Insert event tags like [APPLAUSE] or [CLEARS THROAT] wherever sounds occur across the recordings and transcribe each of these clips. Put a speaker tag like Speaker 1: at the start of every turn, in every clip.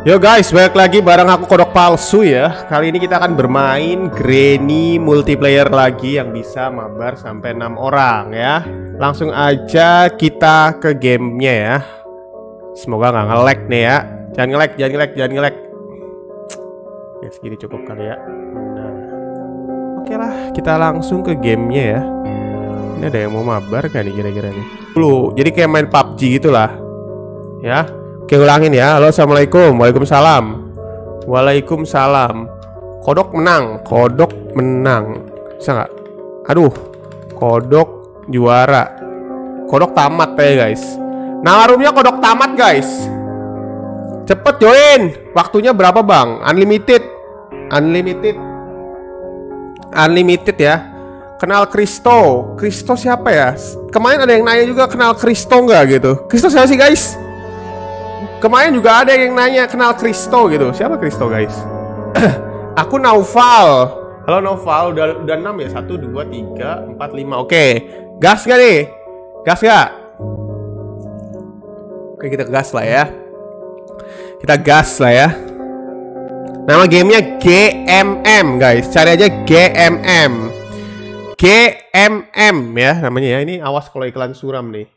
Speaker 1: Yo guys, balik lagi bareng aku Kodok Palsu ya Kali ini kita akan bermain Granny multiplayer lagi yang bisa mabar sampai 6 orang ya Langsung aja kita ke gamenya ya Semoga nggak nge-lag nih ya Jangan nge-lag, jangan nge-lag, jangan nge-lag Ya segini cukup kali ya nah. Oke lah, kita langsung ke gamenya ya Ini ada yang mau mabar gak nih kira-kira nih Dulu, jadi kayak main PUBG gitu lah Ya Oke ulangin ya Halo Assalamualaikum Waalaikumsalam Waalaikumsalam Kodok menang Kodok menang Bisa gak? Aduh Kodok juara Kodok tamat ya guys Nah roomnya kodok tamat guys Cepet join Waktunya berapa bang? Unlimited Unlimited Unlimited ya Kenal Kristo Kristo siapa ya? Kemarin ada yang nanya juga kenal Kristo nggak gitu Kristo siapa sih guys? Kemarin juga ada yang nanya kenal Kristo gitu. Siapa Kristo guys? [CLEARS THROAT] Aku Naufal. Halo Naufal, udah udah 6 ya? 1 2 3 4 5. Oke. Gas gak nih? Gas gak? Oke, kita gas lah ya. Kita gas lah ya. Nama gamenya GMM guys. Cari aja GMM. GMM ya namanya ya. Ini awas kalau iklan suram nih.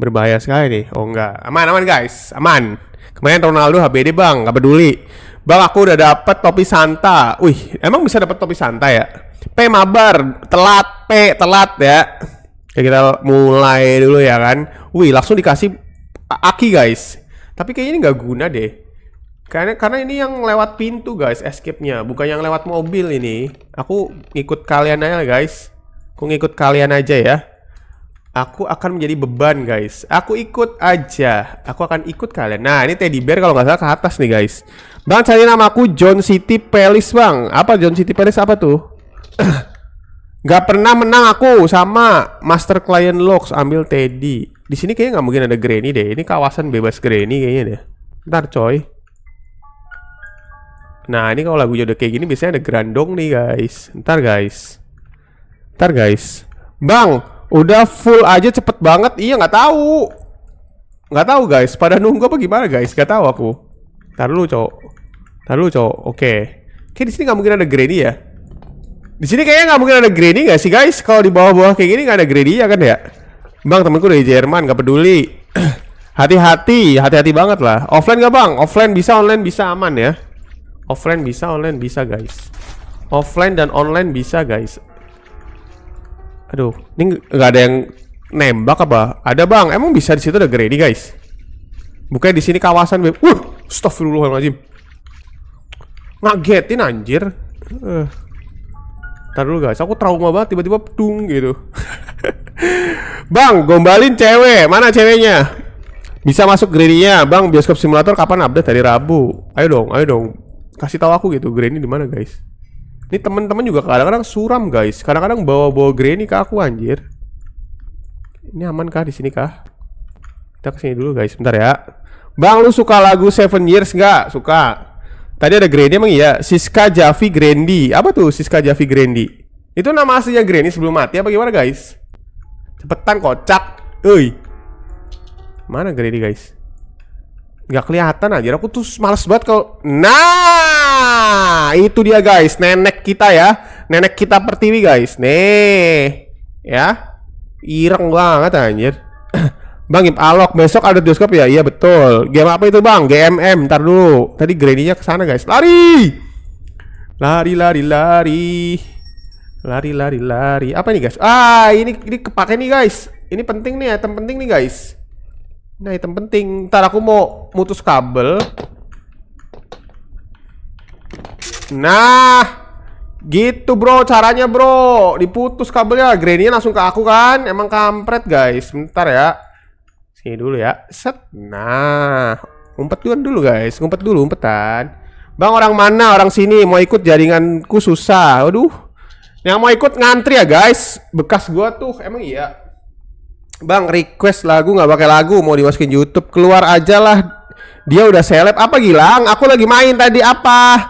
Speaker 1: Berbahaya sekali nih. Oh enggak. Aman aman guys. Aman. Kemarin Ronaldo HBD bang, nggak peduli. Bang aku udah dapat topi Santa. Wih, emang bisa dapat topi Santa ya? P mabar, telat, P telat ya. Oke, ya, kita mulai dulu ya kan. Wih, langsung dikasih aki guys. Tapi kayaknya ini nggak guna deh. Karena karena ini yang lewat pintu guys, escape-nya, bukan yang lewat mobil ini. Aku ngikut kalian aja guys. Aku ngikut kalian aja ya. Aku akan menjadi beban guys. Aku ikut aja. Aku akan ikut kalian. Nah ini teddy bear kalau nggak salah ke atas nih guys. Bang cari nama aku John City Pelis bang. Apa John City Pelis apa tuh? [CLEARS THROAT] Gak pernah menang aku sama Master Client Locks ambil Teddy. Di sini kayaknya nggak mungkin ada Granny deh. Ini kawasan bebas Granny kayaknya deh. Ntar coy. Nah ini kalau lagunya udah kayak gini biasanya ada grandong nih guys. Ntar guys. Ntar guys. Bang, Udah full aja cepet banget. Iya nggak tahu. Nggak tahu guys. Pada nunggu apa gimana guys? gak tahu aku. taruh lu cowok. taruh lu cowok. Oke. Oke di sini nggak mungkin ada granny ya. Di sini kayaknya nggak mungkin ada granny nggak sih guys? Kalau di bawah-bawah kayak gini nggak ada granny ya kan ya? Bang temanku dari Jerman nggak peduli. [CLEARS THROAT] Hati-hati, hati-hati banget lah. Offline nggak bang? Offline bisa, online bisa aman ya. Offline bisa, online bisa guys. Offline dan online bisa guys. Aduh, ini nggak ada yang nembak apa? Ada bang, emang bisa di situ ada granny guys? Bukannya di sini kawasan web. Uh, dulu Astagfirullahaladzim. Ngagetin anjir. Uh. Ntar dulu guys, aku trauma banget tiba-tiba pedung gitu. [LAUGHS] bang, gombalin cewek. Mana ceweknya? Bisa masuk granny-nya. Bang, bioskop simulator kapan update? Dari Rabu. Ayo dong, ayo dong. Kasih tahu aku gitu, granny di mana guys? Ini teman-teman juga kadang-kadang suram guys. Kadang-kadang bawa-bawa granny ke aku anjir. Ini aman kah di sini kah? Kita kesini dulu guys, bentar ya. Bang, lu suka lagu Seven Years nggak? Suka. Tadi ada Granny emang iya. Siska Javi Grandi Apa tuh Siska Javi Grandi. Itu nama aslinya Granny sebelum mati apa gimana guys? Cepetan kocak. Uy. Mana Granny guys? nggak kelihatan aja aku tuh males banget kalau nah itu dia guys nenek kita ya nenek kita pertiwi guys nih ya ireng banget anjir [CLEARS THROAT] Bang Im, alok besok ada bioskop ya? Iya betul. Game apa itu bang? GMM. Ntar dulu. Tadi Granny-nya sana guys. Lari, lari, lari, lari, lari, lari, lari. Apa nih guys? Ah, ini ini kepake nih guys. Ini penting nih, item penting nih guys. Nah, item penting. Ntar aku mau mutus kabel. Nah, gitu bro caranya bro. Diputus kabelnya. Granny langsung ke aku kan. Emang kampret guys. Bentar ya. Sini dulu ya. Set. Nah, umpet duluan dulu guys. Umpet dulu, umpetan. Bang orang mana? Orang sini mau ikut jaringanku susah. Aduh. Yang mau ikut ngantri ya guys. Bekas gua tuh emang iya. Bang request lagu nggak pakai lagu mau dimasukin YouTube keluar aja lah dia udah seleb apa Gilang aku lagi main tadi apa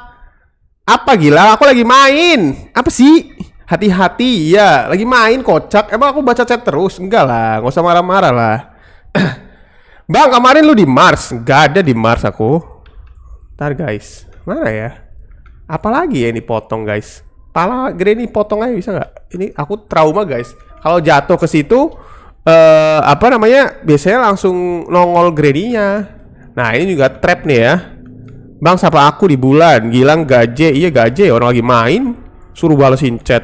Speaker 1: apa Gilang aku lagi main apa sih hati-hati ya lagi main kocak emang aku baca chat terus enggak lah nggak usah marah-marah lah [CLEARS THROAT] Bang kemarin lu di Mars nggak ada di Mars aku ntar guys mana ya apalagi ya ini potong guys pala gede ini potong aja bisa nggak ini aku trauma guys kalau jatuh ke situ uh, apa namanya biasanya langsung nongol gradinya. Nah ini juga trap nih ya. Bang siapa aku di bulan Gilang gaje Iya gaje orang lagi main Suruh balesin chat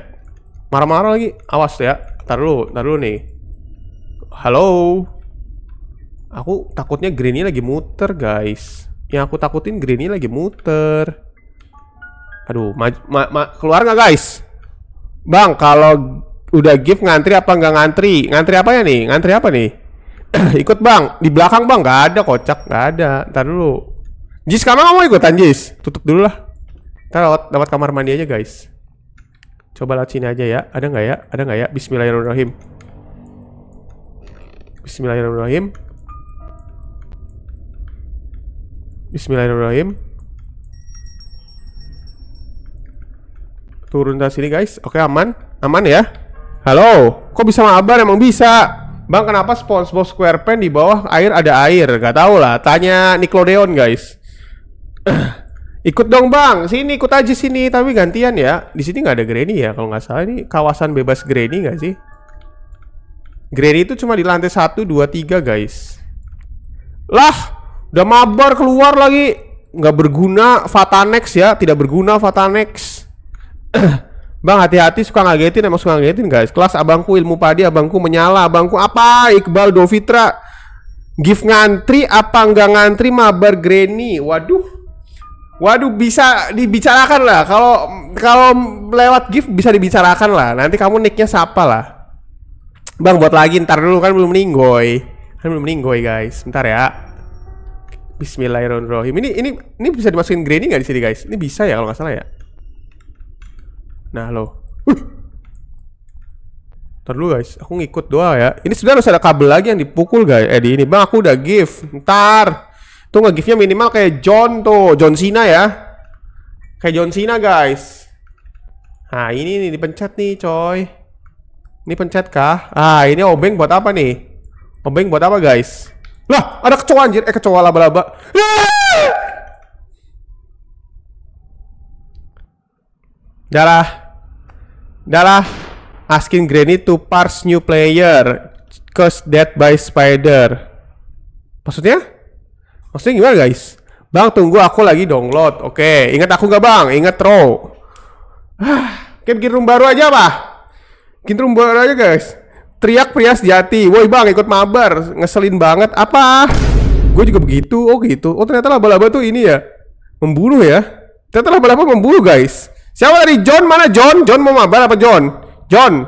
Speaker 1: Marah-marah lagi Awas ya Ntar dulu, ntar dulu nih Halo Aku takutnya Greeny lagi muter guys Yang aku takutin Greeny lagi muter Aduh ma ma ma Keluar nggak guys Bang kalau udah gift ngantri apa nggak ngantri? Ngantri apa ya nih? Ngantri apa nih? [CLEARS THROAT] ikut bang, di belakang bang nggak ada kocak, nggak ada. Ntar dulu. Jis kamu nggak mau ikutan Jis? Tutup dulu lah. Ntar lewat, kamar mandi aja guys. Coba lewat sini aja ya. Ada nggak ya? Ada nggak ya? Bismillahirrahmanirrahim. Bismillahirrahmanirrahim. Bismillahirrahmanirrahim. Turun dari sini guys. Oke aman, aman ya. Halo, kok bisa mabar? Emang bisa. Bang, kenapa SpongeBob SquarePants di bawah air ada air? Gak tau lah. Tanya Nickelodeon, guys. [CLEARS THROAT] ikut dong, Bang. Sini, ikut aja sini. Tapi gantian ya. Di sini nggak ada Granny ya, kalau nggak salah. Ini kawasan bebas Granny nggak sih? Granny itu cuma di lantai 1, 2, 3, guys. Lah, udah mabar keluar lagi. Nggak berguna Fatanex ya. Tidak berguna Fatanex. [CLEARS THROAT] Bang hati-hati suka ngagetin emang suka ngagetin guys. Kelas abangku ilmu padi, abangku menyala, abangku apa? Iqbal Dovitra. Gift ngantri apa enggak ngantri mabar Granny. Waduh. Waduh bisa dibicarakan lah. Kalau kalau lewat gift bisa dibicarakan lah. Nanti kamu nicknya siapa lah. Bang buat lagi ntar dulu kan belum ninggoy. Kan belum ninggoy guys. Ntar ya. Bismillahirrahmanirrahim. Ini ini ini bisa dimasukin Granny nggak di sini guys? Ini bisa ya kalau nggak salah ya. Nah lo uh. Ntar guys, aku ngikut doa ya Ini sebenarnya harus ada kabel lagi yang dipukul guys Eh di ini, bang aku udah give Ntar Tuh give-nya minimal kayak John tuh John Cena ya Kayak John Cena guys Nah ini nih dipencet nih coy Ini pencet kah? Ah ini obeng buat apa nih? Obeng buat apa guys? Lah ada kecoa anjir Eh kecoa laba-laba Darah. Darah. Asking Granny to parse new player. cause dead by spider. Maksudnya? Maksudnya gimana guys? Bang tunggu aku lagi download. Oke, okay. ingat aku gak bang? Ingat row. Ah, kayak bikin room baru aja apa? Bikin room baru aja guys. Teriak pria sejati. Woi bang ikut mabar. Ngeselin banget. Apa? Gue juga begitu. Oh gitu. Oh ternyata laba-laba tuh ini ya. Membunuh ya. Ternyata laba-laba membunuh guys. Siapa tadi? John mana John? John mau mabar apa John? John.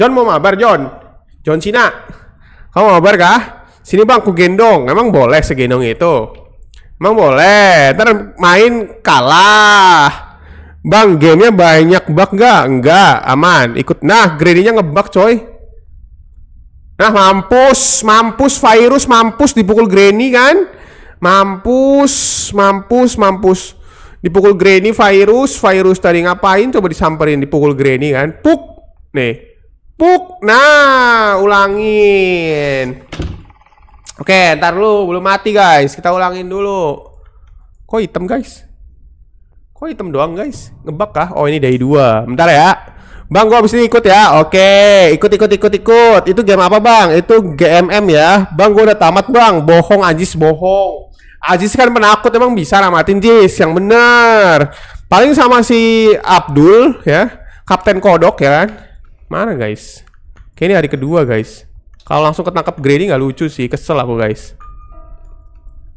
Speaker 1: John mau mabar John. John Cina. Kamu mau mabar kah? Sini bang, aku gendong. Emang boleh segendong itu? Emang boleh. Ntar main kalah. Bang, gamenya banyak bug nggak? nggak aman. Ikut. Nah, greedy-nya ngebug coy. Nah, mampus, mampus virus, mampus dipukul granny kan? Mampus, mampus, mampus. Dipukul Granny virus, virus tadi ngapain? Coba disamperin dipukul Granny kan. Puk. Nih. Puk. Nah, ulangin. Oke, ntar lu belum mati guys. Kita ulangin dulu. Kok hitam guys? Kok hitam doang guys? Ngebak kah? Oh ini dari dua. Bentar ya. Bang, gua abis ini ikut ya. Oke, ikut ikut ikut ikut. Itu game apa bang? Itu GMM ya. Bang, gua udah tamat bang. Bohong, anjis bohong. Aziz kan penakut emang bisa ramatin Jis yang bener paling sama si Abdul ya Kapten Kodok ya kan mana guys Kayak ini hari kedua guys kalau langsung ketangkap Grady nggak lucu sih kesel aku guys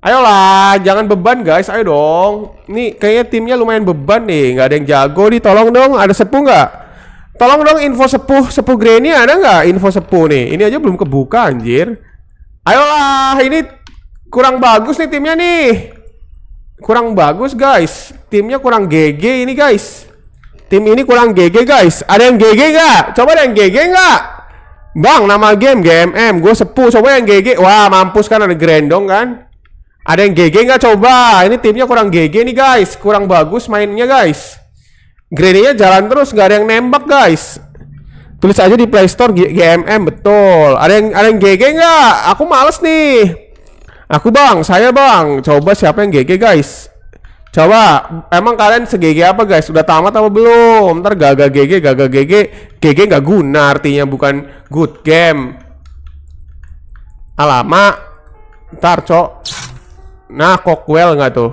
Speaker 1: Ayolah, jangan beban guys, ayo dong. Nih, kayaknya timnya lumayan beban nih, nggak ada yang jago nih. Tolong dong, ada sepuh nggak? Tolong dong info sepuh, sepuh Granny ada nggak info sepuh nih? Ini aja belum kebuka anjir. Ayolah, ini kurang bagus nih timnya nih. Kurang bagus guys. Timnya kurang GG ini guys. Tim ini kurang GG guys. Ada yang GG nggak? Coba ada yang GG nggak? Bang, nama game GMM. Gue sepuh. Coba yang GG. Wah, mampus kan ada Grandong kan? Ada yang GG nggak? Coba. Ini timnya kurang GG nih guys. Kurang bagus mainnya guys. Gradenya jalan terus. Nggak ada yang nembak guys. Tulis aja di Play Store GMM betul. Ada yang ada yang GG nggak? Aku males nih. Aku bang, saya bang. Coba siapa yang GG guys? Coba, emang kalian se-GG apa guys? Sudah tamat apa belum? Ntar gagal GG, gagal GG. GG nggak guna artinya bukan good game. Alama, ah, Ntar cok. Nah, well nggak tuh?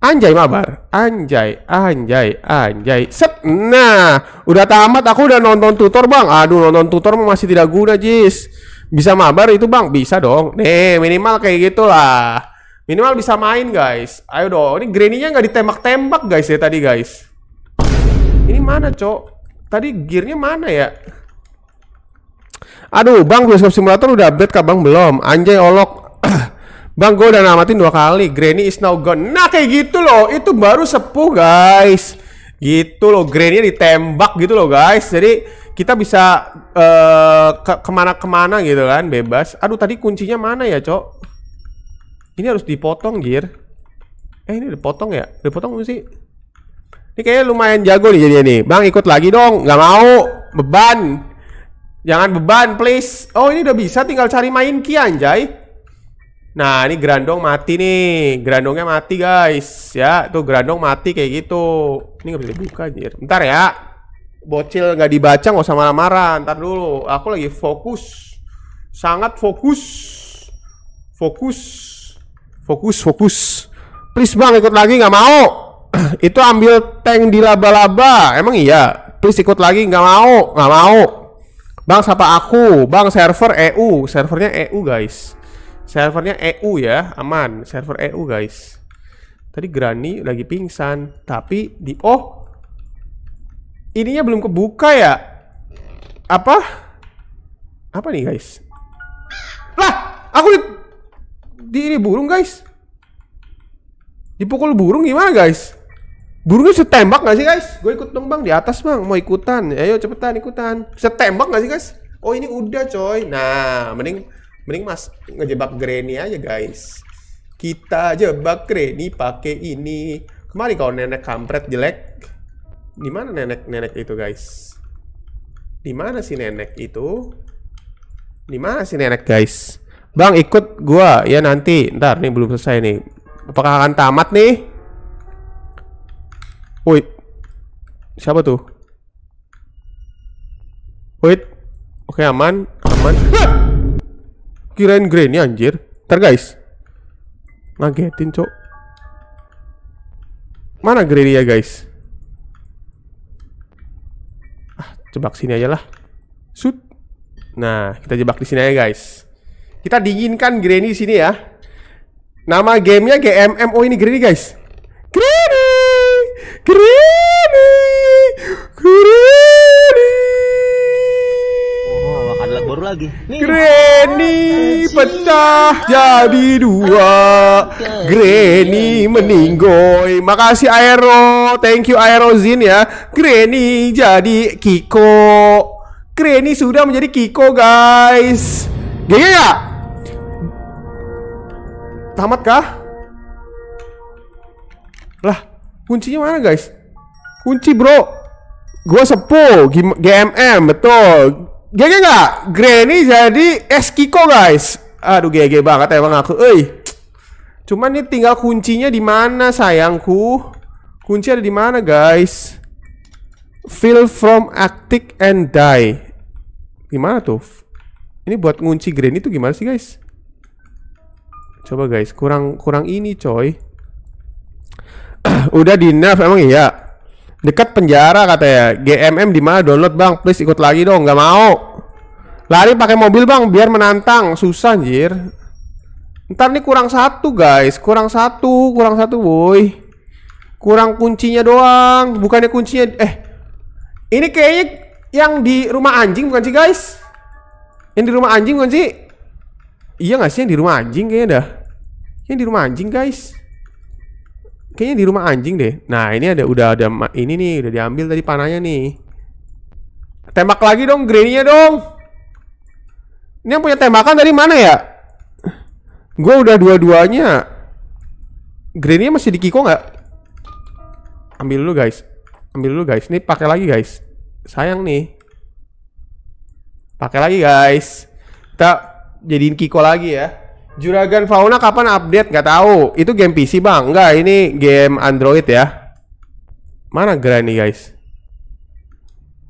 Speaker 1: Anjay mabar, anjay, anjay, anjay. Set. Nah, udah tamat aku udah nonton tutor, Bang. Aduh, nonton tutor masih tidak guna, Jis. Bisa mabar itu bang? Bisa dong. Nih minimal kayak gitulah. Minimal bisa main guys. Ayo dong. Ini granny-nya nggak ditembak-tembak guys ya tadi guys. Ini mana cok? Tadi gearnya mana ya? Aduh bang bioskop simulator udah update kah bang? Belum. Anjay olok. [CLEARS THROAT] bang gue udah namatin dua kali. Granny is now gone. Nah kayak gitu loh. Itu baru sepuh guys. Gitu loh. Granny ditembak gitu loh guys. Jadi kita bisa Eh, ke kemana-kemana gitu kan, bebas. Aduh, tadi kuncinya mana ya, Cok? Ini harus dipotong, gear. Eh, ini dipotong ya? Dipotong gak sih? Ini kayaknya lumayan jago nih jadi ini. Bang, ikut lagi dong. Nggak mau. Beban. Jangan beban, please. Oh, ini udah bisa. Tinggal cari main Ki, anjay. Nah, ini Grandong mati nih. Grandongnya mati, guys. Ya, tuh Grandong mati kayak gitu. Ini nggak bisa dibuka, anjir. Bentar ya bocil nggak dibaca nggak usah marah-marah ntar dulu aku lagi fokus sangat fokus fokus fokus fokus please bang ikut lagi nggak mau [CLEARS THROAT] itu ambil tank di laba-laba emang iya please ikut lagi nggak mau nggak mau bang siapa aku bang server EU servernya EU guys servernya EU ya aman server EU guys tadi Granny lagi pingsan tapi di oh ininya belum kebuka ya apa apa nih guys lah aku di, di ini burung guys dipukul burung gimana guys burungnya setembak nggak gak sih guys gue ikut dong bang di atas bang mau ikutan ya, ayo cepetan ikutan Setembak nggak gak sih guys oh ini udah coy nah mending mending mas ngejebak Granny aja guys kita jebak Granny pakai ini kemari kau nenek kampret jelek di mana nenek-nenek itu guys? Di mana si nenek itu? Di mana si nenek guys? Bang ikut gua ya nanti. Ntar nih belum selesai nih. Apakah akan tamat nih? Wait. Siapa tuh? Wait. Oke aman, aman. Ah! Kirain Granny anjir. Ntar guys. Ngagetin, Cok. Mana Granny ya, guys? Jebak sini aja lah. Shoot. Nah, kita jebak di sini aja guys. Kita dinginkan Granny di sini ya. Nama gamenya GMMO ini Granny guys. Granny, Granny, Granny. baru lagi. Granny ah, ah, pecah jadi dua. Granny iya. meninggoy. Makasih Aero, thank you Aero Zin ya. Granny jadi Kiko. Granny sudah menjadi Kiko guys. Gaya ya? Tamat kah? Lah, kuncinya mana guys? Kunci bro. gua sepuh, GMM betul. GG gak? Granny jadi es kiko guys. Aduh GG banget emang aku. Euy. Cuman ini tinggal kuncinya di mana sayangku? Kunci ada di mana guys? Feel from Arctic and die. Gimana tuh? Ini buat ngunci Granny tuh gimana sih guys? Coba guys, kurang kurang ini coy. [CLEARS THROAT] Udah di nerf emang iya. Dekat penjara katanya. GMM di mana download bang? Please ikut lagi dong. nggak mau. Lari pakai mobil bang, biar menantang. Susah anjir. Ntar nih kurang satu guys, kurang satu, kurang satu boy. Kurang kuncinya doang, bukannya kuncinya eh ini kayak yang di rumah anjing bukan sih guys? Yang di rumah anjing bukan sih? Iya gak sih yang di rumah anjing kayaknya dah. Yang di rumah anjing guys kayaknya di rumah anjing deh. Nah, ini ada udah ada ini nih udah diambil tadi panahnya nih. Tembak lagi dong granny dong. Ini yang punya tembakan dari mana ya? Gue udah dua-duanya. granny masih di Kiko nggak? Ambil dulu guys. Ambil dulu guys. ini pakai lagi guys. Sayang nih. Pakai lagi guys. Kita jadiin Kiko lagi ya. Juragan Fauna kapan update? Gak tahu. Itu game PC bang? Enggak, ini game Android ya. Mana gerai nih guys?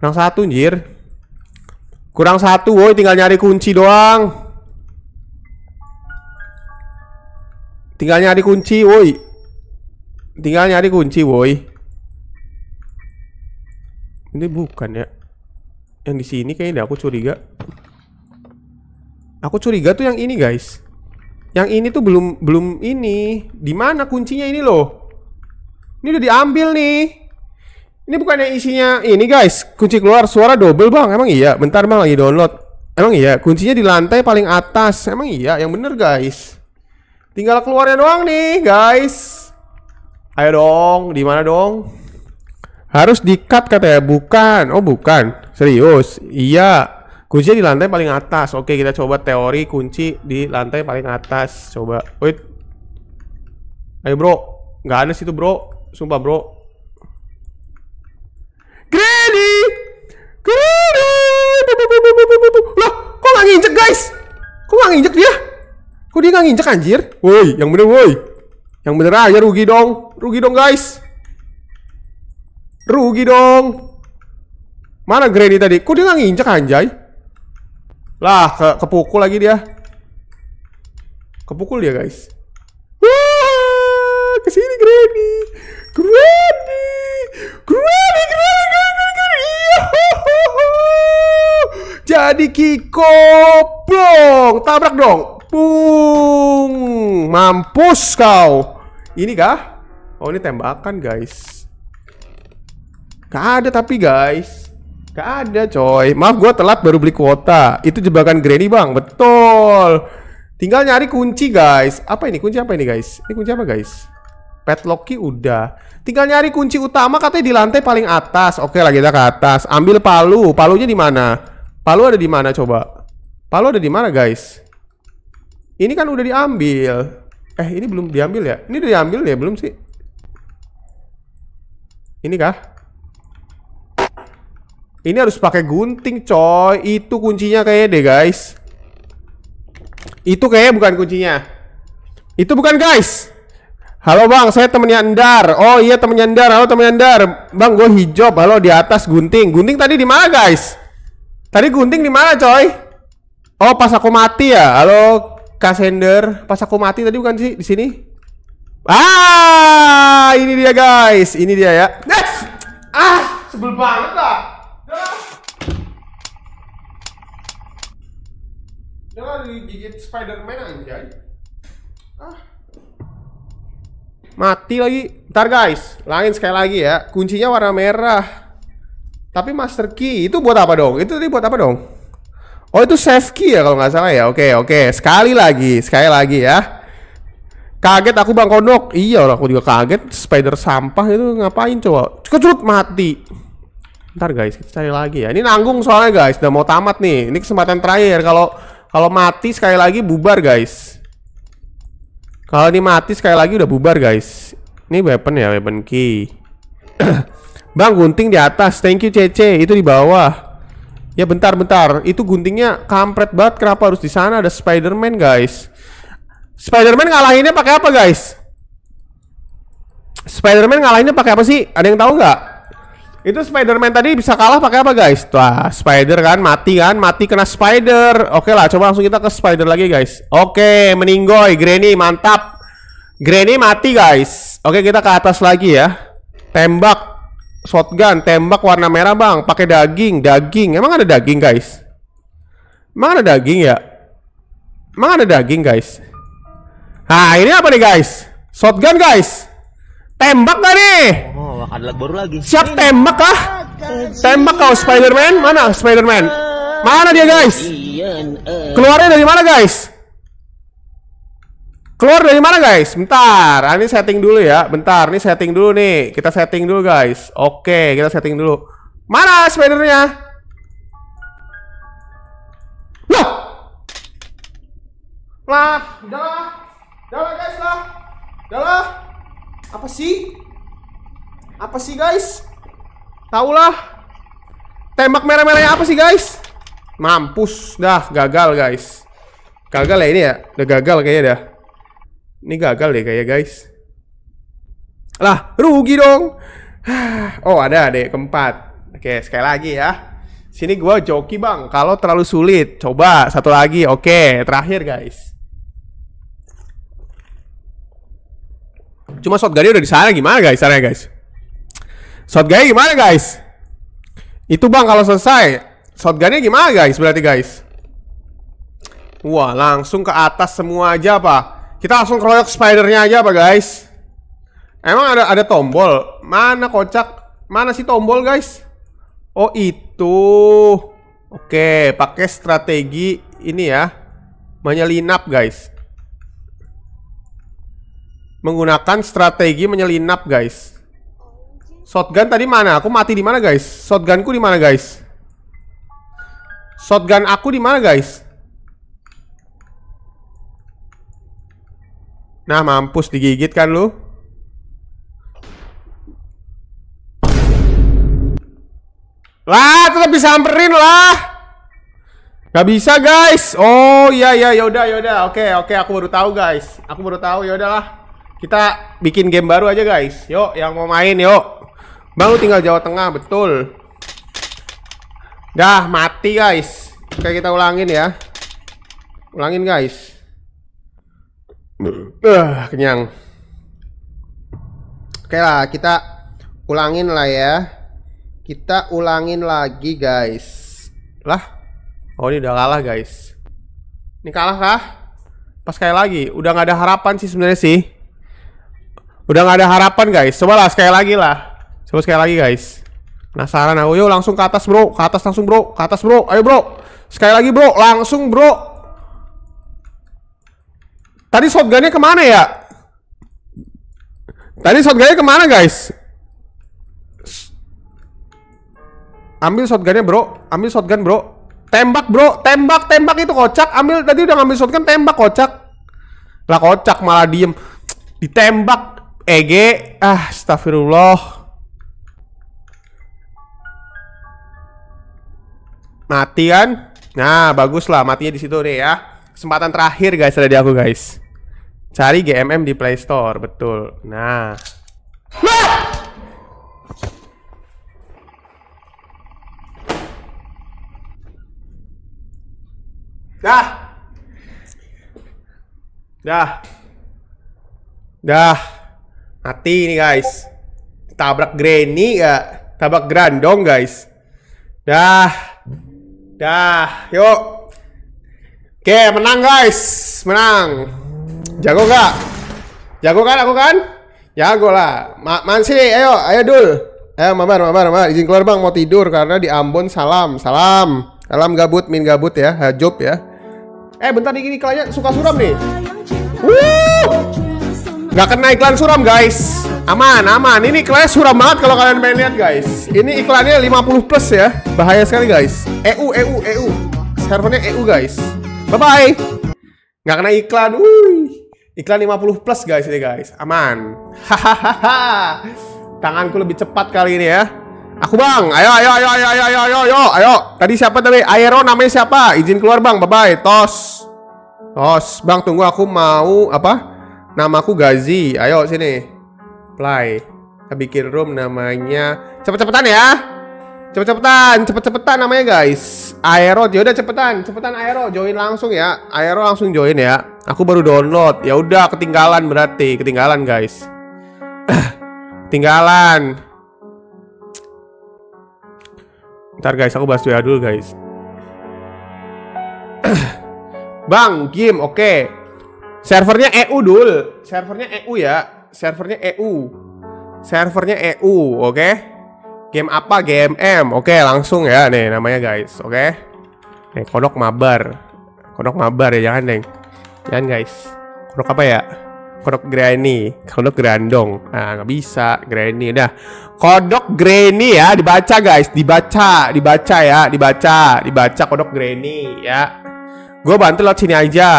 Speaker 1: Kurang satu anjir. Kurang satu, woi tinggal nyari kunci doang. Tinggal nyari kunci, woi. Tinggal nyari kunci, woi. Ini bukan ya. Yang di sini kayaknya aku curiga. Aku curiga tuh yang ini, guys. Yang ini tuh belum belum ini. Di mana kuncinya ini loh? Ini udah diambil nih. Ini bukannya isinya ini guys, kunci keluar suara double bang, emang iya. Bentar bang lagi download. Emang iya, kuncinya di lantai paling atas. Emang iya, yang bener guys. Tinggal keluarnya doang nih guys. Ayo dong, di mana dong? Harus di cut katanya, bukan? Oh bukan, serius? Iya. Kunci di lantai paling atas. Oke, kita coba teori kunci di lantai paling atas. Coba. Wait. Ayo, Bro. Nggak ada situ, Bro. Sumpah, Bro. Granny! Granny! Loh, kok nggak nginjek, guys? Kok nggak nginjek dia? Kok dia nggak nginjek, anjir? Woi, yang bener, woi. Yang bener aja rugi dong. Rugi dong, guys. Rugi dong. Mana Granny tadi? Kok dia nggak nginjek, anjay? Lah, ke kepukul lagi dia. Kepukul dia, guys. Wah, kesini Granny. Granny. Granny, Granny, Granny, Granny. Iya. Jadi Kiko plong. Tabrak dong. Pung. Mampus kau. Ini kah? Oh, ini tembakan, guys. Gak ada tapi, guys. Gak ada coy. Maaf gue telat baru beli kuota. Itu jebakan Granny bang. Betul. Tinggal nyari kunci guys. Apa ini kunci apa ini guys? Ini kunci apa guys? Padlock key udah. Tinggal nyari kunci utama katanya di lantai paling atas. Oke lah kita ke atas. Ambil palu. Palunya di mana? Palu ada di mana coba? Palu ada di mana guys? Ini kan udah diambil. Eh ini belum diambil ya? Ini udah diambil ya belum sih? Ini kah? Ini harus pakai gunting, coy. Itu kuncinya kayaknya deh, guys. Itu kayaknya bukan kuncinya. Itu bukan, guys. Halo, Bang. Saya temennya Endar. Oh, iya temennya Endar. Halo, temennya Endar. Bang, gue hijau. Halo, di atas gunting. Gunting tadi di mana, guys? Tadi gunting di mana, coy? Oh, pas aku mati ya. Halo, Kasender. Pas aku mati tadi bukan sih di sini? Ah, ini dia, guys. Ini dia ya. Next. Ah, sebel banget lah. Dia kan digigit Spiderman anjay. Ah. Mati lagi. Ntar guys, langit sekali lagi ya. Kuncinya warna merah. Tapi Master Key itu buat apa dong? Itu tadi buat apa dong? Oh itu save key ya kalau nggak salah ya. Oke oke. Sekali lagi, sekali lagi ya. Kaget aku bang kodok. Iya aku juga kaget. Spider sampah itu ngapain coba? Kecut mati. Ntar guys, kita cari lagi ya. Ini nanggung soalnya guys, udah mau tamat nih. Ini kesempatan terakhir. Kalau kalau mati sekali lagi bubar guys. Kalau ini mati sekali lagi udah bubar guys. Ini weapon ya, weapon key. [CLEARS THROAT] Bang, gunting di atas. Thank you CC, itu di bawah. Ya bentar bentar, itu guntingnya kampret banget. Kenapa harus di sana ada Spider-Man, guys? Spider-Man ngalahinnya pakai apa, guys? Spider-Man ngalahinnya pakai apa sih? Ada yang tahu nggak? Itu Spider-Man tadi bisa kalah pakai apa guys? Wah, Spider kan mati kan, mati kena Spider. Oke lah, coba langsung kita ke Spider lagi guys. Oke, meninggoy Granny mantap. Granny mati guys. Oke, kita ke atas lagi ya. Tembak shotgun, tembak warna merah, Bang. Pakai daging, daging. Emang ada daging guys? Emang ada daging ya? Emang ada daging guys? Nah, ini apa nih guys? Shotgun guys. Tembak gak nih? Oh, ada baru lagi. Siap tembak kah? Tembak kau Spider-Man? Mana Spider-Man? Mana dia, guys? Eh. Keluarnya dari mana, guys? Keluar dari mana, guys? Bentar, ah, ini setting dulu ya. Bentar, ini setting dulu nih. Kita setting dulu, guys. Oke, kita setting dulu. Mana Spider-nya? lah, udah lah, udah lah guys lah, udah lah apa sih apa sih guys tahulah tembak merah-merahnya apa sih guys mampus dah gagal guys gagal ya ini ya udah gagal kayaknya dah ini gagal deh kayaknya guys lah rugi dong [SIGHS] oh ada deh keempat oke sekali lagi ya sini gua joki bang kalau terlalu sulit coba satu lagi oke terakhir guys Cuma shotgunnya udah di sana gimana guys? sana guys? Shotgunnya gimana guys? Itu bang kalau selesai shotgunnya gimana guys? Berarti guys? Wah langsung ke atas semua aja apa? Kita langsung keroyok spidernya aja apa guys? Emang ada ada tombol? Mana kocak? Mana sih tombol guys? Oh itu. Oke, pakai strategi ini ya. Menyelinap guys menggunakan strategi menyelinap, guys. Shotgun tadi mana? Aku mati di mana, guys? Shotgunku di mana, guys? Shotgun aku di mana, guys? Nah, mampus digigit kan lu? Lah, tetap bisa samperin lah. Gak bisa, guys. Oh, iya iya ya udah ya Oke, oke, aku baru tahu, guys. Aku baru tahu ya udahlah. Kita bikin game baru aja guys. Yuk, yang mau main yuk. baru tinggal Jawa Tengah, betul. Dah mati guys. Oke, kita ulangin ya. Ulangin guys. Uh, kenyang. Oke lah, kita ulangin lah ya. Kita ulangin lagi guys. Lah. Oh, ini udah kalah guys. Ini kalah kah? Pas kayak lagi, udah nggak ada harapan sih sebenarnya sih. Udah nggak ada harapan guys. Coba lah sekali lagi lah. Coba sekali lagi guys. Penasaran aku. Yuk langsung ke atas bro. Ke atas langsung bro. Ke atas bro. Ayo bro. Sekali lagi bro. Langsung bro. Tadi shotgunnya kemana ya? Tadi shotgunnya kemana guys? Ambil shotgunnya bro. Ambil shotgun bro. Tembak bro. Tembak. Tembak itu kocak. Ambil. Tadi udah ngambil shotgun. Tembak kocak. Lah kocak malah diem. Ditembak. EG ah astagfirullah mati kan nah bagus lah matinya di situ deh ya kesempatan terakhir guys ada di aku guys cari GMM di Play Store betul nah nah dah dah dah hati ini guys. Tabrak granny ya, Tabrak grandong guys. Dah. Dah, yuk. Oke, menang guys. Menang. Jago gak? Jago kan aku kan? Jago lah. Ma Mansi, ayo, ayo dul. Ayo mabar, mabar, mabar. Izin keluar bang, mau tidur karena di Ambon salam, salam. Salam gabut, min gabut ya, job ya. Eh bentar nih, ini kliennya suka suram nih. woo. Gak kena iklan suram guys Aman, aman Ini iklannya suram banget kalau kalian pengen lihat guys Ini iklannya 50 plus ya Bahaya sekali guys EU, EU, EU Servernya EU guys Bye-bye Gak kena iklan Wuih Iklan 50 plus guys ini guys Aman Hahaha Tanganku lebih cepat kali ini ya Aku bang, ayo ayo ayo ayo ayo ayo ayo ayo. Tadi siapa tadi? Aero namanya siapa? Izin keluar bang, bye bye. Tos, tos bang tunggu aku mau apa? Nama aku Gazi. Ayo sini. Play. Kita bikin room namanya cepet-cepetan ya. Cepet-cepetan, cepet-cepetan namanya guys. Aero, ya udah cepetan, cepetan Aero, join langsung ya. Aero langsung join ya. Aku baru download. Ya udah ketinggalan berarti, ketinggalan guys. [CLEARS THROAT] ketinggalan. Ntar guys, aku bahas dulu guys. [CLEARS THROAT] Bang, game, oke. Okay. Servernya EU dul, servernya EU ya, servernya EU, servernya EU, oke? Okay? Game apa? GMM, oke? Okay, langsung ya, nih namanya guys, oke? Okay? Nih kodok mabar, kodok mabar ya jangan deng, jangan guys. Kodok apa ya? Kodok granny, kodok grandong, ah nggak bisa, granny, udah. Kodok granny ya, dibaca guys, dibaca, dibaca ya, dibaca, dibaca kodok granny ya. Gue bantu lo sini aja.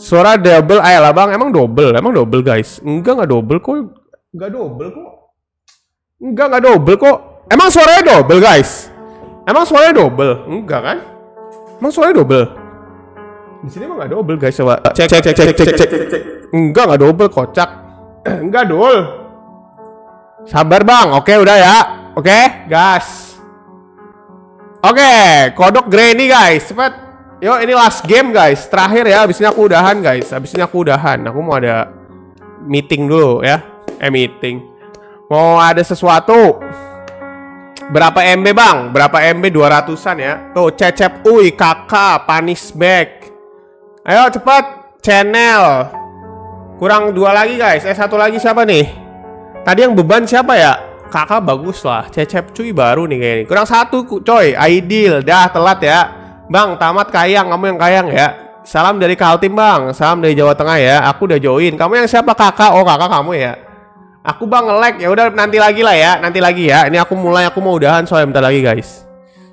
Speaker 1: Suara double, ayolah eh, bang, emang double, emang double guys. Enggak nggak double kok, nggak double kok. Enggak nggak double kok. Emang suaranya double guys. Emang suaranya double, enggak kan? Emang suaranya double. Di sini emang nggak double guys coba. Cek cek cek cek cek cek. cek, Enggak nggak double kocak. [CLEARS THROAT] enggak dul. Sabar bang, oke udah ya. Oke, gas. Oke, kodok granny guys, cepet. Yo, ini last game guys, terakhir ya. Abis ini aku udahan guys, abis ini aku udahan. Aku mau ada meeting dulu ya, eh meeting. Mau ada sesuatu. Berapa MB bang? Berapa MB 200-an ya? Tuh, cecep Ui kakak, panis back. Ayo cepat, channel. Kurang dua lagi guys, eh satu lagi siapa nih? Tadi yang beban siapa ya? Kakak bagus lah, cecep cuy baru nih kayaknya. Kurang satu coy, ideal, dah telat ya. Bang, tamat kayang, kamu yang kayang ya. Salam dari Kaltim bang, salam dari Jawa Tengah ya. Aku udah join. Kamu yang siapa kakak? Oh kakak kamu ya. Aku bang ngelek ya udah nanti lagi lah ya, nanti lagi ya. Ini aku mulai aku mau udahan soalnya bentar lagi guys.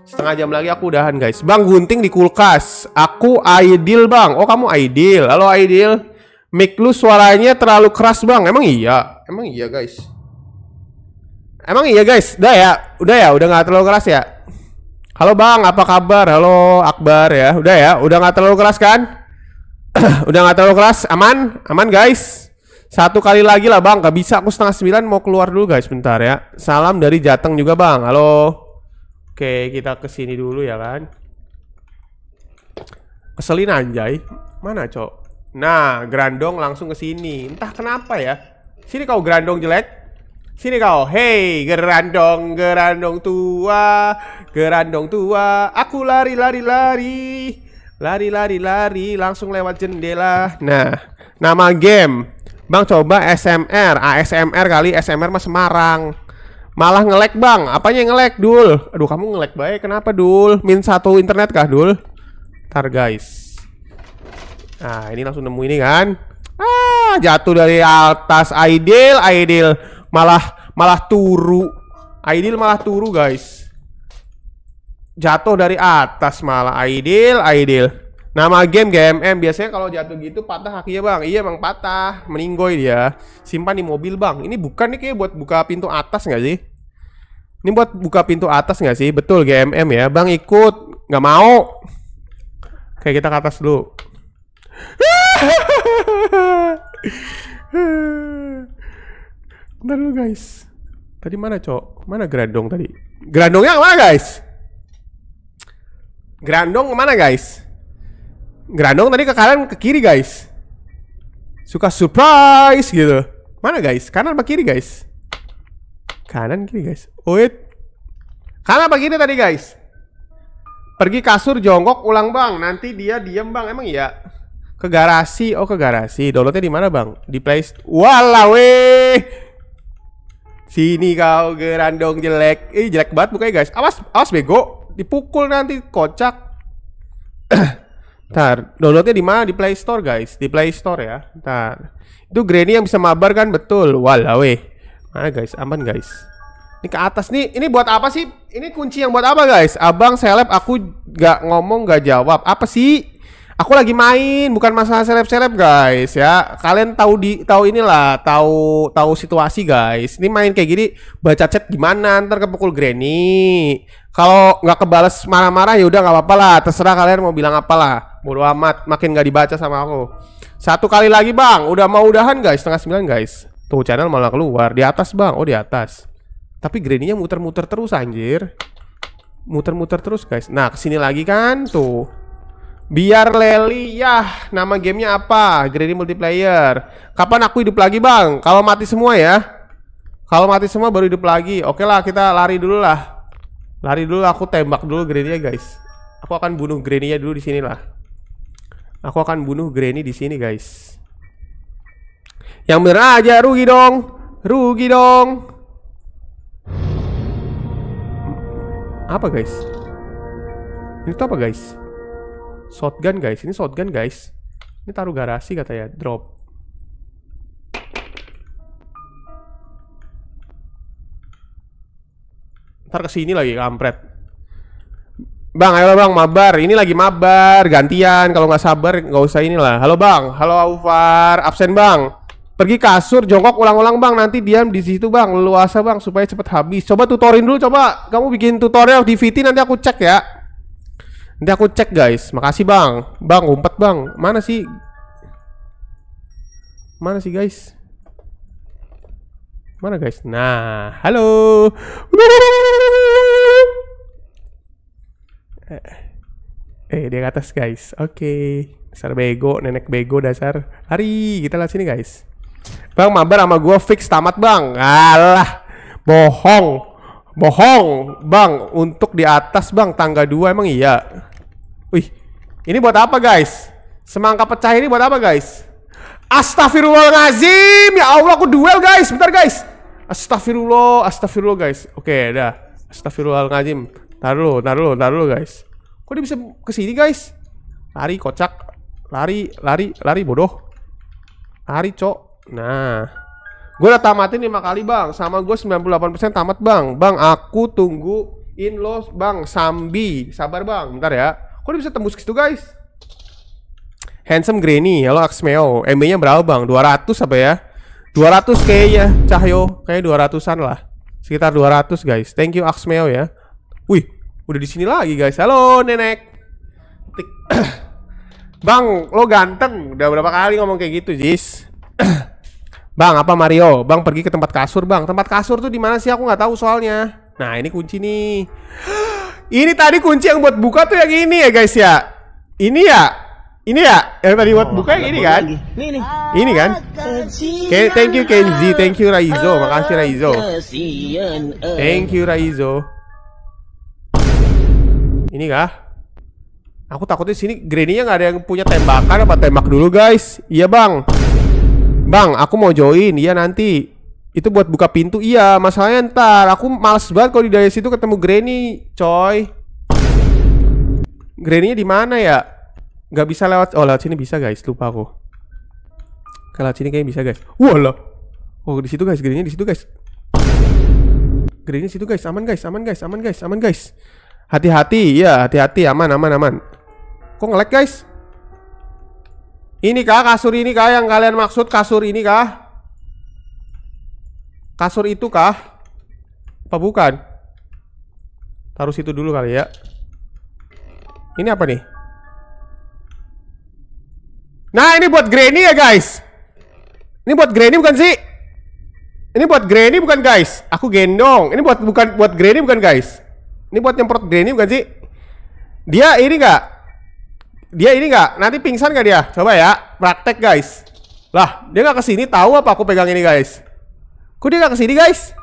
Speaker 1: Setengah jam lagi aku udahan guys. Bang gunting di kulkas. Aku Aidil bang. Oh kamu Aidil. Halo Aidil. Mic lu suaranya terlalu keras bang. Emang iya, emang iya guys. Emang iya guys. Udah ya, udah ya, udah nggak terlalu keras ya. Halo Bang, apa kabar? Halo Akbar ya. Udah ya, udah nggak terlalu keras kan? [CLEARS THROAT] udah nggak terlalu keras, aman, aman guys. Satu kali lagi lah Bang, gak bisa aku setengah sembilan mau keluar dulu guys, bentar ya. Salam dari Jateng juga Bang. Halo. Oke, kita ke sini dulu ya kan. Keselin anjay. Mana, Cok? Nah, Grandong langsung ke sini. Entah kenapa ya. Sini kau Grandong jelek. Sini kau. hei, gerandong, gerandong tua, gerandong tua. Aku lari, lari, lari. Lari, lari, lari. Langsung lewat jendela. Nah, nama game. Bang, coba SMR. ASMR ah, kali. SMR mas Semarang. Malah ngelek bang. Apanya yang ngelek, Dul? Aduh, kamu ngelek baik. Kenapa, Dul? Min satu internet kah, Dul? Ntar, guys. Nah, ini langsung nemu ini kan. Ah, jatuh dari atas ideal ideal malah malah turu. Aidil malah turu, guys. Jatuh dari atas malah Aidil, Aidil. Nama game GMM biasanya kalau jatuh gitu patah kakinya, Bang. Iya, Bang, patah. Meninggoy dia. Simpan di mobil, Bang. Ini bukan nih kayak buat buka pintu atas nggak sih? Ini buat buka pintu atas nggak sih? Betul GMM ya. Bang ikut. nggak mau. kayak kita ke atas dulu. [LAUGHS] Bentar dulu guys. Tadi mana cok? Mana Grandong tadi? Grandongnya kemana guys? Grandong kemana guys? Grandong tadi ke kanan ke kiri guys. Suka surprise gitu. Mana guys? Kanan apa kiri guys? Kanan kiri guys. Wait. Kanan apa kiri tadi guys? Pergi kasur jongkok ulang bang. Nanti dia diem bang. Emang iya? Ke garasi. Oh ke garasi. Downloadnya di mana bang? Di place Walah weh. Sini kau gerandong jelek. Ih, jelek banget mukanya, guys. Awas, awas bego. Dipukul nanti kocak. [COUGHS] Ntar, downloadnya di mana? Di Play Store, guys. Di Play Store ya. Ntar. Itu Granny yang bisa mabar kan? Betul. Walau weh. Mana guys? Aman, guys. Ini ke atas nih. Ini buat apa sih? Ini kunci yang buat apa, guys? Abang seleb aku gak ngomong gak jawab. Apa sih? aku lagi main bukan masalah seleb-seleb guys ya kalian tahu di tahu inilah tahu tahu situasi guys ini main kayak gini baca chat gimana ntar kepukul granny kalau nggak kebales marah-marah ya udah nggak apa-apa lah terserah kalian mau bilang apalah bodo amat makin nggak dibaca sama aku satu kali lagi bang udah mau udahan guys setengah sembilan guys tuh channel malah keluar di atas bang oh di atas tapi granny-nya muter-muter terus anjir muter-muter terus guys nah kesini lagi kan tuh Biar Leli Yah Nama gamenya apa? Greedy Multiplayer Kapan aku hidup lagi bang? Kalau mati semua ya Kalau mati semua baru hidup lagi Oke lah kita lari dulu lah Lari dulu aku tembak dulu Granny ya guys Aku akan bunuh granny ya dulu di sini lah Aku akan bunuh Granny di sini guys Yang bener aja rugi dong Rugi dong Apa guys? Ini tuh apa guys? Shotgun guys, ini shotgun guys. Ini taruh garasi kata ya, drop. Ntar kesini lagi kampret. Bang, ayo bang, mabar. Ini lagi mabar, gantian. Kalau nggak sabar, nggak usah inilah. Halo bang, halo Aufar, absen bang. Pergi kasur, jongkok ulang-ulang bang. Nanti diam di situ bang, Luasa bang supaya cepet habis. Coba tutorin dulu, coba kamu bikin tutorial di VT nanti aku cek ya. Nanti aku cek guys. Makasih bang. Bang umpet bang. Mana sih? Mana sih guys? Mana guys? Nah, halo. Eh, dia ke atas guys. Oke. Okay. Dasar bego, nenek bego dasar. Hari, kita lihat sini guys. Bang, mabar sama gua fix tamat, Bang. Alah. Bohong. Bohong, Bang. Untuk di atas, Bang, tangga 2 emang iya. Wih, ini buat apa guys? Semangka pecah ini buat apa guys? Astagfirullahaladzim Ya Allah, aku duel guys. Bentar guys. Astagfirullah, astagfirullah guys. Oke, dah. Astagfirullahaladzim Taruh dulu, taruh taruh guys. Kok dia bisa kesini guys? Lari kocak. Lari, lari, lari bodoh. Lari, cok. Nah. Gue udah tamatin 5 kali, Bang. Sama gue 98% tamat, Bang. Bang, aku tungguin lo, Bang. Sambi. Sabar, Bang. Bentar ya. Kok dia bisa tembus gitu guys? Handsome Granny, halo Axmeo. MB-nya berapa, Bang? 200 apa ya? 200 kayaknya, Cahyo. Kayaknya 200-an lah. Sekitar 200, guys. Thank you Axmeo ya. Wih, udah di sini lagi, guys. Halo, Nenek. [CLEARS THROAT] bang, lo ganteng. Udah berapa kali ngomong kayak gitu, Jis? [CLEARS THROAT] bang, apa Mario? Bang pergi ke tempat kasur, Bang. Tempat kasur tuh di mana sih? Aku nggak tahu soalnya. Nah, ini kunci nih. [GASPS] Ini tadi kunci yang buat buka tuh yang ini ya guys ya. Ini ya. Ini ya yang tadi buat oh, buka yang kan? ini kan? Ini Ini kan? Oke, thank you Kenzi, thank you Raizo, makasih Raizo. Eh. Thank you Raizo. Ini kah? Aku takutnya sini Granny-nya nggak ada yang punya tembakan apa tembak dulu guys. Iya bang. Bang, aku mau join. Iya nanti itu buat buka pintu iya masalahnya ntar aku males banget kalau di daerah situ ketemu Granny coy granny di mana ya nggak bisa lewat oh lewat sini bisa guys lupa aku kalau sini kayaknya bisa guys walah oh di situ guys granny di situ guys Granny situ guys aman guys aman guys aman guys aman guys hati-hati ya hati-hati aman aman aman kok ngelag guys ini kah kasur ini kah yang kalian maksud kasur ini kah Kasur itu kah? Apa bukan? Taruh situ dulu kali ya. Ini apa nih? Nah, ini buat granny ya, guys. Ini buat granny bukan sih? Ini buat granny bukan, guys? Aku gendong. Ini buat bukan buat granny bukan, guys? Ini buat nyemprot granny bukan sih? Dia ini nggak? Dia ini nggak? Nanti pingsan nggak dia? Coba ya, praktek guys. Lah, dia nggak kesini tahu apa aku pegang ini guys? Kok dia gak kesini guys?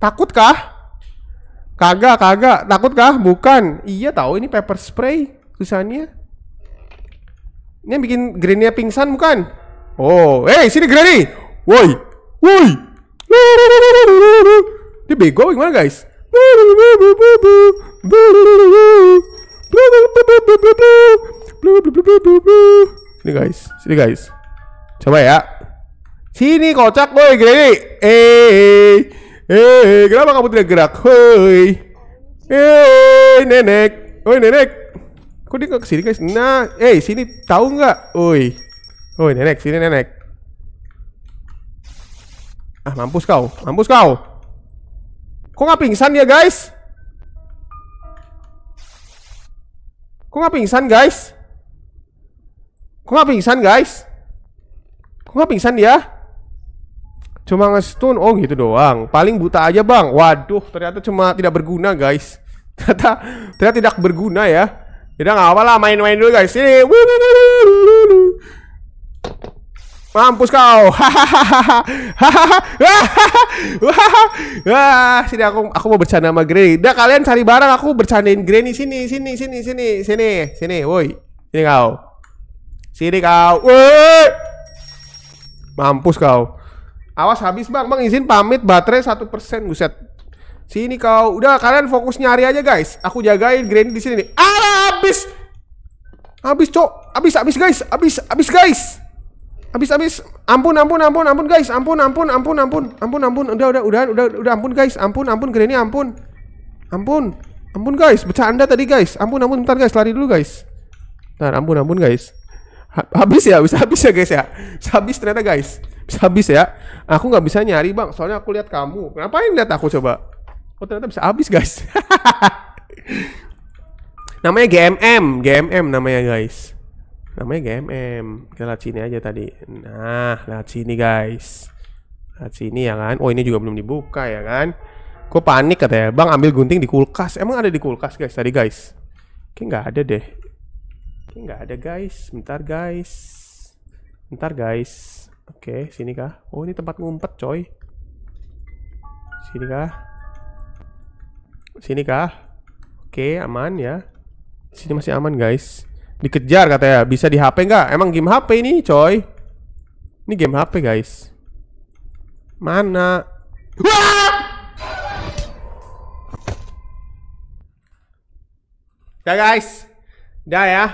Speaker 1: Takut kah? Kagak, kagak. Takut kah? Bukan. Iya tahu ini pepper spray tulisannya. Ini yang bikin Granny pingsan bukan? Oh, eh sini Granny. Woi. Woi. Dia bego gimana guys? Ini guys, sini guys. Coba ya. Sini kocak woi Granny. Eh, eh. Eh, kenapa kamu tidak gerak? hei, hei, eh, eh, nenek. Woi, nenek. Kok dia gak kesini guys? Nah, eh sini tahu nggak? Woi. Woi, nenek, sini nenek. Ah, mampus kau. Mampus kau. Kok nggak pingsan ya, guys? Kok nggak pingsan, guys? Kok nggak pingsan, guys? Kok nggak pingsan dia? Ya? Cuma stun, oh gitu doang. Paling buta aja bang. Waduh, ternyata cuma tidak berguna guys. [LAUGHS] Ternyata, ternyata tidak berguna ya. Tidak nggak apa lah, main-main dulu guys. Ini, mampus kau, [LAUGHS] wah. sini aku aku mau bercanda sama Granny. Dah kalian cari barang, aku bercandain Granny sini, sini, sini, sini, sini, sini, woi, sini kau, sini kau, woi, mampus kau. Awas habis bang, bang izin pamit baterai satu persen guset. Sini kau, udah kalian fokus nyari aja guys. Aku jagain Granny di sini nih. Ah habis, habis cok, habis habis guys, habis habis guys, habis habis. Ampun ampun ampun ampun guys, ampun ampun ampun ampun ampun ampun. Udah udah udah udah udah ampun guys, ampun ampun Granny ampun, ampun ampun guys, bercanda tadi guys. Ampun ampun ntar guys, lari dulu guys. Ntar ampun ampun guys. Habis ya, habis habis ya guys ya. Habis ternyata guys habis ya. Aku nggak bisa nyari bang, soalnya aku lihat kamu. Ngapain lihat aku coba? Oh ternyata bisa habis guys. [LAUGHS] namanya GMM, GMM namanya guys. Namanya GMM. Kita lihat sini aja tadi. Nah, lihat sini guys. Lihat sini ya kan. Oh ini juga belum dibuka ya kan. Kok panik katanya, bang ambil gunting di kulkas. Emang ada di kulkas guys tadi guys? Kayak nggak ada deh. Kayak nggak ada guys. Bentar guys. Bentar guys. Oke, sini kah? Oh, ini tempat ngumpet, coy. Sini kah? Sini kah? Oke, aman ya. Sini masih aman, guys. Dikejar katanya. Bisa di HP nggak? Emang game HP ini, coy. Ini game HP, guys. Mana? Wah! Dah ya, guys. Dah ya.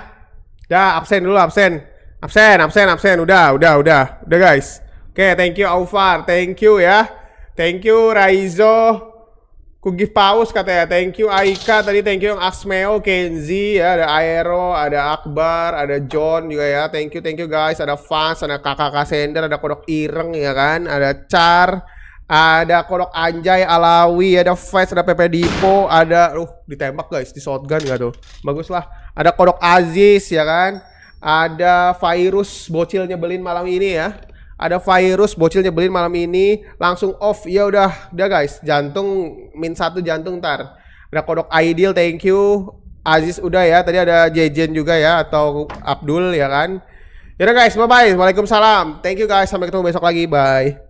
Speaker 1: Dah absen dulu absen. Absen, absen, absen. Udah, udah, udah. Udah guys. Oke, okay, thank you Aufar. Thank you ya. Thank you Raizo. Kugif Paus katanya. Thank you Aika tadi. Thank you yang Asmeo, Kenzi ya. Ada Aero, ada Akbar, ada John juga ya. Thank you, thank you guys. Ada fast ada kakak Sender, ada Kodok Ireng ya kan. Ada Char, ada Kodok Anjay, Alawi, ada fast ada Pepe Dipo, ada uh ditembak guys, di shotgun gak tuh. Bagus lah. Ada Kodok Aziz ya kan. Ada virus bocil nyebelin malam ini ya. Ada virus bocil nyebelin malam ini. Langsung off. Ya udah, udah guys. Jantung min satu jantung ntar. Ada kodok ideal. Thank you. Aziz udah ya. Tadi ada Jejen juga ya atau Abdul ya kan. Yaudah guys, bye bye. Waalaikumsalam. Thank you guys. Sampai ketemu besok lagi. Bye.